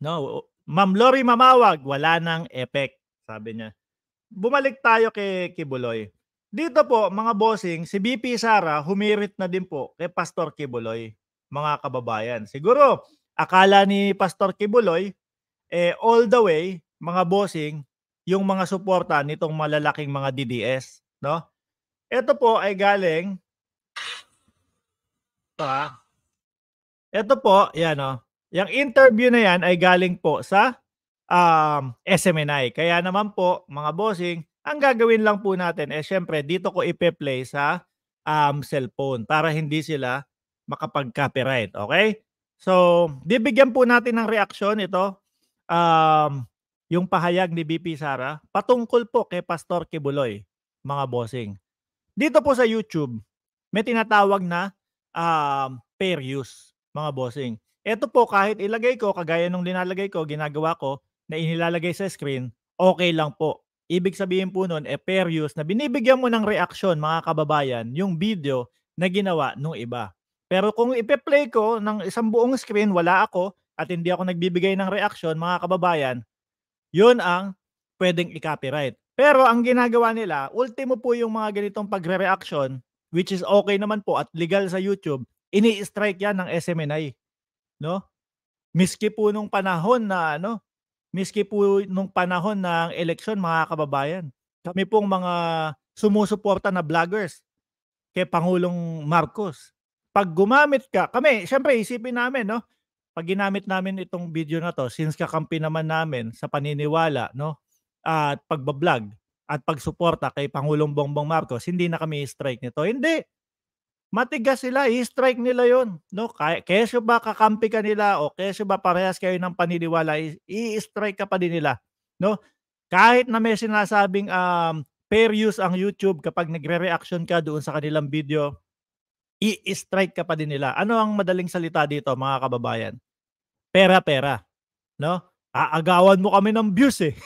No, Ma'am Lori mamawag, wala nang effect, sabi niya. Bumalik tayo kay Kibuloy. Dito po, mga bossing, si BP Sara humirit na din po kay Pastor Kibuloy, mga kababayan. Siguro, akala ni Pastor Kibuloy, eh, all the way, mga bossing, yung mga suporta nitong malalaking mga DDS, no? Ito po ay galing pa. Ito po, yan oh. Yung interview na yan ay galing po sa um, SMNI. Kaya naman po, mga bossing, ang gagawin lang po natin, eh syempre, dito ko ipe-play sa um, cellphone para hindi sila makapag-copyright. Okay? So, bibigyan po natin ng reaksyon ito. Um, yung pahayag ni BP Sara patungkol po kay Pastor Kibuloy, mga bossing. Dito po sa YouTube, may tinatawag na um, fair use, mga bossing. Ito po, kahit ilagay ko, kagaya nung linalagay ko, ginagawa ko, na inilalagay sa screen, okay lang po. Ibig sabihin po nun, e fair use, na binibigyan mo ng reaksyon, mga kababayan, yung video na ginawa nung iba. Pero kung ipe-play ko ng isang buong screen, wala ako, at hindi ako nagbibigay ng reaksyon, mga kababayan, yun ang pwedeng i-copyright. Pero ang ginagawa nila, ultimo po yung mga ganitong pagre-reaction, which is okay naman po at legal sa YouTube, ini-strike yan ng SMNI no? Miski po nung panahon na ano, miski po nung panahon ng eleksyon mga kababayan. Kami pong mga sumusuporta na vloggers kay Pangulong Marcos. Pag gumamit ka, kami, siyempre isipin namin, no? Pag ginamit namin itong video na to, since kakampi naman namin sa paniniwala, no? At pagbablog at pagsuporta kay Pangulong Bongbong Marcos, hindi na kami strike nito. Hindi matigas sila, i-strike nila yon No? Kesyo ba kakampi ka nila o kesyo ba parehas kayo ng paniniwala, i-strike ka pa din nila. No? Kahit na may sinasabing um, fair use ang YouTube kapag nagre-reaction ka doon sa kanilang video, i-strike ka pa din nila. Ano ang madaling salita dito, mga kababayan? Pera-pera. No? Aagawan mo kami ng views eh.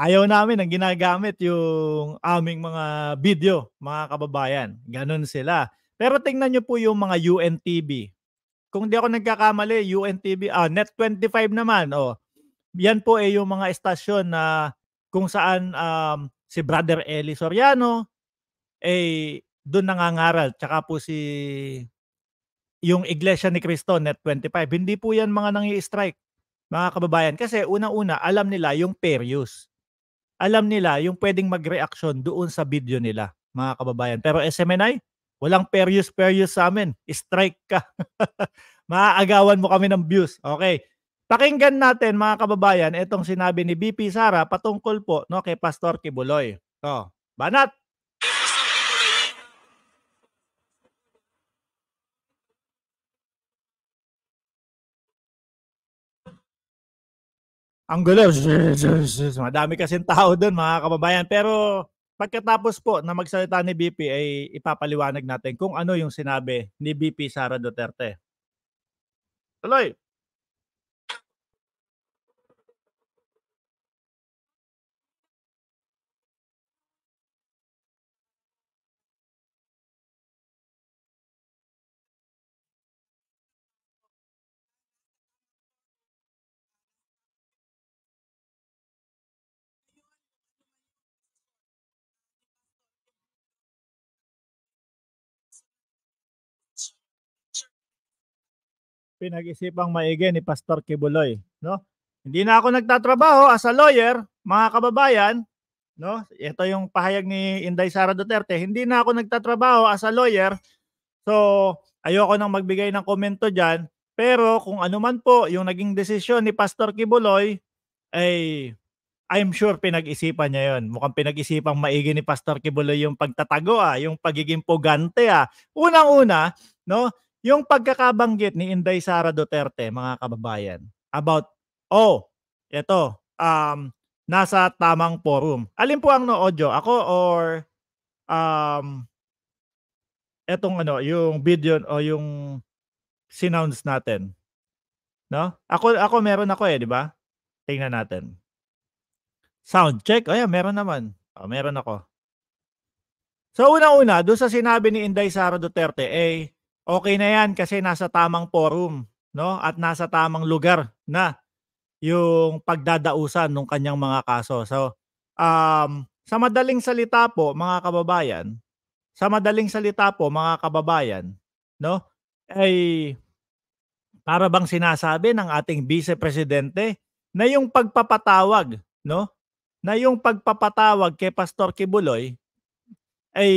ayaw namin ang ginagamit yung aming mga video, mga kababayan. Ganun sila. Pero tingnan nyo po yung mga UNTV. Kung di ako nagkakamali, UNTV, ah, Net25 naman. Oh, yan po ay eh, yung mga estasyon na kung saan um, si Brother Eli Soriano ay eh, doon nangangaral. Tsaka po si yung Iglesia ni Cristo, Net25. Hindi po yan mga nangi-strike, mga kababayan. Kasi una-una, alam nila yung fair alam nila yung pwedeng mag-reaction doon sa video nila, mga kababayan. Pero SMNI, walang perius-perius sa amin. Strike ka. Maaagawan mo kami ng views. Okay. Pakinggan natin mga kababayan itong sinabi ni BP Sara patungkol po no kay Pastor Kibuloy. To, banat. ang gulo. Madami kasing tao doon, mga kababayan. Pero pagkatapos po na magsalita ni BP ay ipapaliwanag natin kung ano yung sinabi ni BP Sara Duterte. Tuloy! pinag-isipang maigi ni Pastor Kibuloy, no? Hindi na ako nagtatrabaho as a lawyer, mga kababayan, no? Ito yung pahayag ni Inday Sara Duterte, hindi na ako nagtatrabaho as a lawyer. So, ayoko nang magbigay ng komento diyan, pero kung ano man po yung naging desisyon ni Pastor Kibuloy, ay I'm sure pinag-isipan niya yon. Mukhang pinag-isipang maigi ni Pastor Kibuloy yung pagtatago ah, yung pagiging pugante ah. Unang-una, no? yung pagkakabanggit ni Inday Sara Duterte, mga kababayan, about, oh, ito, um, nasa tamang forum. Alin po ang no-audio? Ako or um, etong ano, yung video o yung sinounce natin? No? Ako, ako meron ako eh, di ba? Tingnan natin. Sound check. Oh, yeah, meron naman. Oh, meron ako. So, una-una, doon sa sinabi ni Inday Sara Duterte, eh, okay na yan kasi nasa tamang forum no at nasa tamang lugar na yung pagdadausan ng kanyang mga kaso. So um, sa madaling salita po mga kababayan, sa madaling salita po mga kababayan, no? Ay para bang sinasabi ng ating vice presidente na yung pagpapatawag, no? Na yung pagpapatawag kay Pastor Kibuloy ay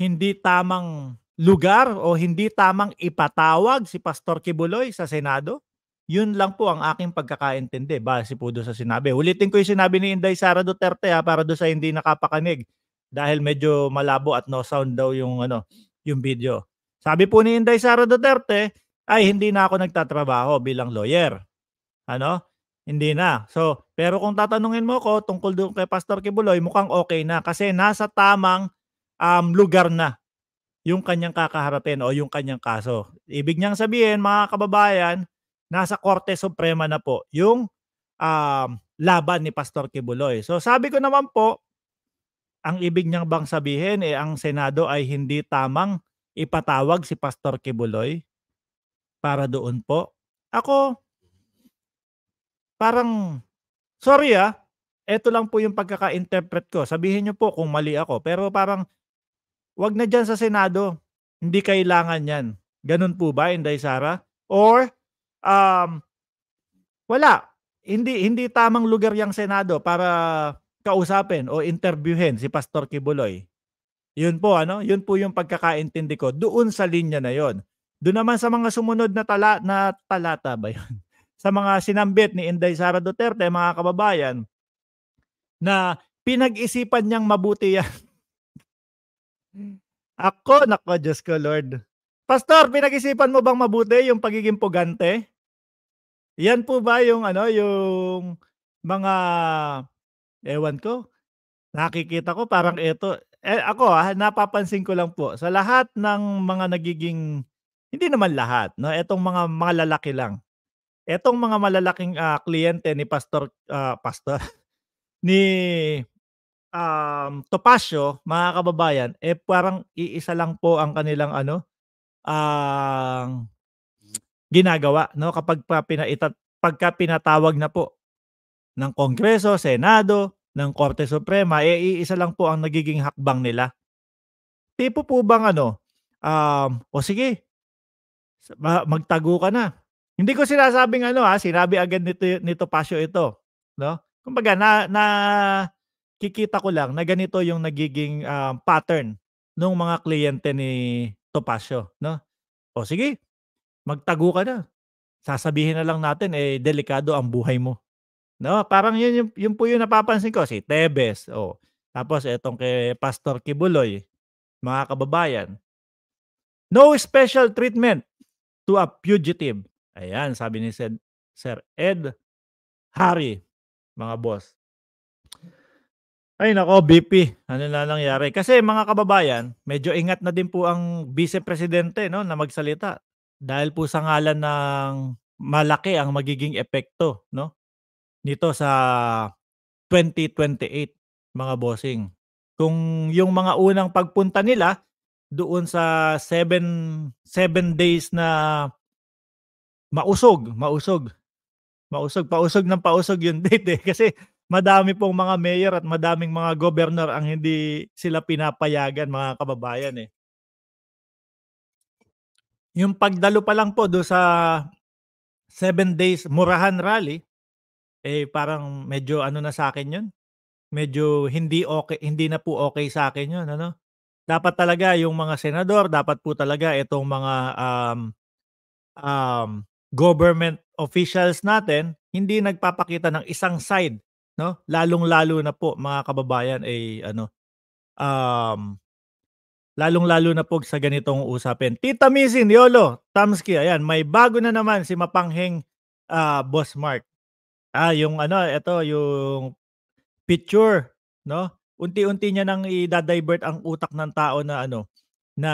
hindi tamang lugar o hindi tamang ipatawag si Pastor Kibuloy sa Senado? Yun lang po ang aking pagkakaintindi base po doon sa sinabi. Ulitin ko yung sinabi ni Inday Sara Duterte ha, ah, para doon sa hindi nakapakanig dahil medyo malabo at no sound daw yung ano yung video. Sabi po ni Inday Sara Duterte ay hindi na ako nagtatrabaho bilang lawyer. Ano? Hindi na. So, pero kung tatanungin mo ko tungkol doon kay Pastor Kibuloy, mukhang okay na kasi nasa tamang um, lugar na yung kanyang kakaharapin o yung kanyang kaso. Ibig niyang sabihin, mga kababayan, nasa Korte Suprema na po yung um, laban ni Pastor Kibuloy. So sabi ko naman po, ang ibig niyang bang sabihin eh ang Senado ay hindi tamang ipatawag si Pastor Kibuloy para doon po. Ako parang sorry ah, ito lang po yung pagkaka-interpret ko. Sabihin niyo po kung mali ako, pero parang wag na dyan sa Senado. Hindi kailangan yan. Ganun po ba, Inday Sara? Or, um, wala. Hindi, hindi tamang lugar yung Senado para kausapin o interviewin si Pastor Kibuloy. Yun po, ano? Yun po yung pagkakaintindi ko doon sa linya na yon. Doon naman sa mga sumunod na, tala, na talata ba yun? sa mga sinambit ni Inday Sara Duterte, mga kababayan, na pinag-isipan niyang mabuti yan ako, nako, Diyos ko, Lord. Pastor, pinag-isipan mo bang mabuti yung pagiging pugante? Yan po ba yung ano, yung mga ewan ko? Nakikita ko parang ito. Eh, ako ah, napapansin ko lang po sa lahat ng mga nagiging hindi naman lahat, no? Etong mga malalaki lang. Etong mga malalaking uh, kliyente ni Pastor uh, Pastor ni um, Topacio, mga kababayan, eh parang iisa lang po ang kanilang ano, ang uh, ginagawa no kapag pa pinaitat pagka pinatawag na po ng Kongreso, Senado, ng Korte Suprema, eh iisa lang po ang nagiging hakbang nila. Tipo po bang ano, um, o sige, magtago ka na. Hindi ko sinasabing ano ha, sinabi agad nito nito Pasyo ito, no? Kumbaga na na kikita ko lang na ganito yung nagiging um, pattern ng mga kliyente ni Topacio, no? O sige, magtago ka na. Sasabihin na lang natin eh delikado ang buhay mo. No, parang yun yung, yun po yung napapansin ko si Tebes. Oh. Tapos etong kay Pastor Kibuloy, mga kababayan. No special treatment to a fugitive. Ayan, sabi ni Sir Ed Harry, mga boss. Ay nako, BP. Ano na nangyari? Kasi mga kababayan, medyo ingat na din po ang vice-presidente no, na magsalita. Dahil po sa ngalan ng malaki ang magiging epekto no, nito sa 2028, mga bossing. Kung yung mga unang pagpunta nila doon sa 7 7 days na mausog, mausog. Mausog, pausog ng pausog yun date eh. Kasi madami pong mga mayor at madaming mga governor ang hindi sila pinapayagan mga kababayan eh. Yung pagdalo pa lang po do sa 7 days Murahan Rally eh parang medyo ano na sa akin 'yun. Medyo hindi okay hindi na po okay sa akin 'yun ano. Dapat talaga yung mga senador, dapat po talaga itong mga um, um, government officials natin hindi nagpapakita ng isang side no? Lalong-lalo na po mga kababayan ay ano um lalong-lalo na po sa ganitong usapin. Tita Misin, Yolo, Tamski, ayan, may bago na naman si Mapangheng uh, ah, Boss Mark. Ah, yung ano, ito, yung picture, no? Unti-unti niya nang i-divert ang utak ng tao na ano, na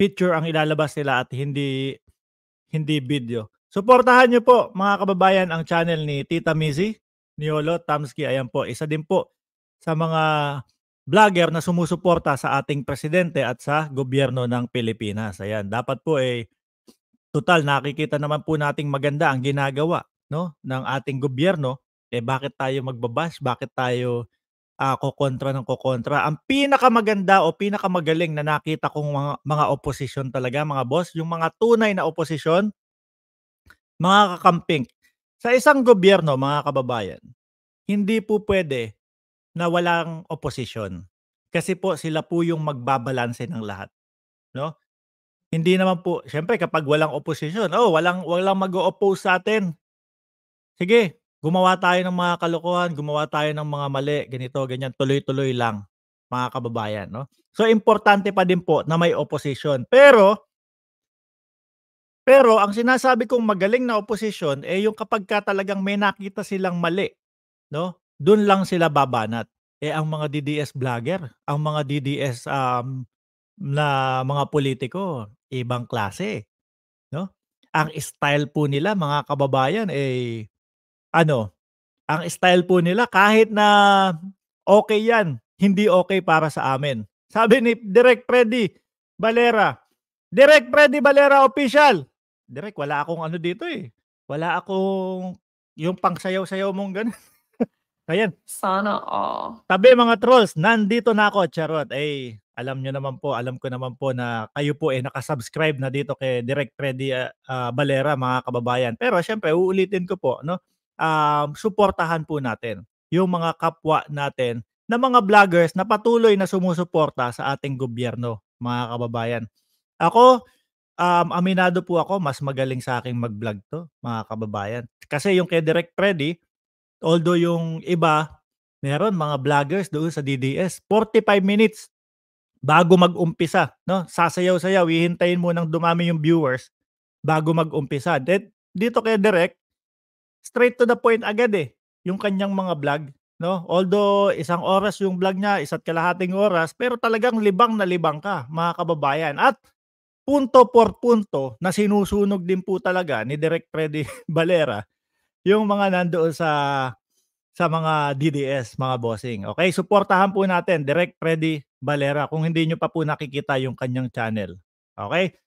picture ang ilalabas nila at hindi hindi video. Suportahan niyo po mga kababayan ang channel ni Tita Missy Niolo Tamski. Ayan po, isa din po sa mga vlogger na sumusuporta sa ating presidente at sa gobyerno ng Pilipinas. Ayan, dapat po ay eh, total nakikita naman po nating maganda ang ginagawa no ng ating gobyerno. Eh bakit tayo magbabash? Bakit tayo uh, kokontra ng kokontra. Ang pinakamaganda o pinakamagaling na nakita kong mga, mga oposisyon talaga, mga boss, yung mga tunay na oposisyon, mga kakamping, sa isang gobyerno, mga kababayan, hindi po pwede na walang oposisyon. Kasi po sila po yung magbabalanse ng lahat. No? Hindi naman po, syempre kapag walang oposisyon, oh, walang walang mag-oppose sa atin. Sige, gumawa tayo ng mga kalokohan, gumawa tayo ng mga mali, ganito, ganyan, tuloy-tuloy lang, mga kababayan, no? So importante pa din po na may opposition. Pero pero ang sinasabi kong magaling na oposisyon eh yung kapag ka talagang may nakita silang mali, no? Doon lang sila babanat. Eh ang mga DDS vlogger, ang mga DDS um na mga politiko, ibang klase, no? Ang style po nila mga kababayan eh ano, ang style po nila kahit na okay 'yan, hindi okay para sa amin. Sabi ni Direct Freddy Valera, Direct Freddy Valera official, Direk, wala akong ano dito eh. Wala akong yung pangsayaw-sayaw mong ganun. Ayan. Sana all. Tabi mga trolls, nandito na ako, charot. Ay, alam nyo naman po, alam ko naman po na kayo po eh nakasubscribe na dito kay Direct Freddy uh, ah, Balera ah, mga kababayan. Pero syempre, uulitin ko po, no? Um, suportahan po natin yung mga kapwa natin na mga vloggers na patuloy na sumusuporta sa ating gobyerno, mga kababayan. Ako, um, aminado po ako, mas magaling sa akin mag-vlog to, mga kababayan. Kasi yung kay Direct Freddy, although yung iba, meron mga vloggers doon sa DDS, 45 minutes bago mag-umpisa, no? Sasayaw-sayaw, hihintayin mo nang dumami yung viewers bago mag-umpisa. Dito kay Direct, straight to the point agad eh, yung kanyang mga vlog, no? Although isang oras yung vlog niya, isa't kalahating oras, pero talagang libang na libang ka, mga kababayan. At punto por punto na sinusunog din po talaga ni Direct Freddy Valera yung mga nandoon sa sa mga DDS, mga bossing. Okay, suportahan po natin Direct Freddy Valera kung hindi nyo pa po nakikita yung kanyang channel. Okay?